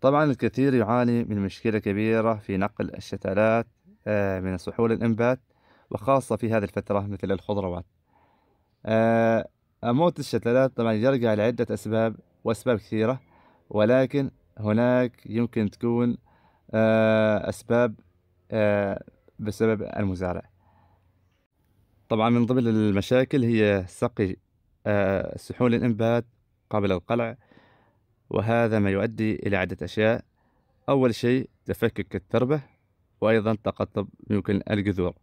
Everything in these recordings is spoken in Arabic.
طبعا الكثير يعاني من مشكلة كبيرة في نقل الشتلات آه، من سحول الإنبات وخاصة في هذه الفترة مثل الخضروات آه، موت الشتلات طبعا يرجع لعدة أسباب وأسباب كثيرة ولكن هناك يمكن تكون آه، أسباب بسبب المزارع طبعا من ضمن المشاكل هي سقي سحول الإنبات قبل القلع وهذا ما يؤدي إلى عدة أشياء أول شيء تفكك التربة وأيضا تقطب يمكن الجذور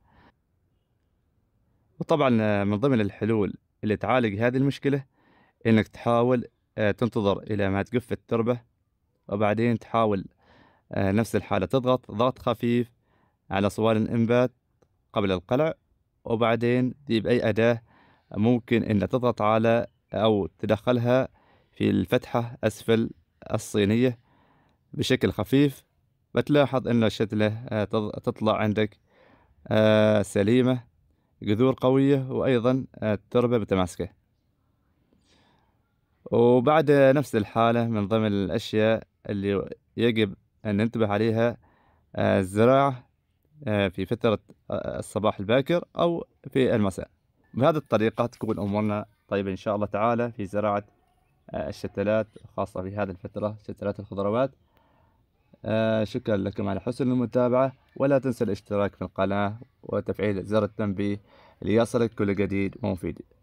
وطبعا من ضمن الحلول اللي تعالج هذه المشكلة إنك تحاول آه، تنتظر إلى ما تجف التربة وبعدين تحاول آه، نفس الحالة تضغط ضغط خفيف على صوال الإنبات قبل القلع وبعدين تجيب أي أداة ممكن أن تضغط على أو تدخلها في الفتحة أسفل الصينية بشكل خفيف بتلاحظ أن الشتلة آه، تطلع عندك آه، سليمة جذور قوية وأيضا التربة آه، متماسكة وبعد نفس الحالة من ضمن الأشياء اللي يجب أن ننتبه عليها الزراعة في فترة الصباح الباكر أو في المساء بهذه الطريقة تكون أمورنا طيبة إن شاء الله تعالى في زراعة آه، الشتلات خاصة في هذه الفترة شتلات الخضروات آه، شكرا لكم على حسن المتابعة ولا تنسى الاشتراك في القناة وتفعيل زر التنبيه ليصلك كل جديد ومفيد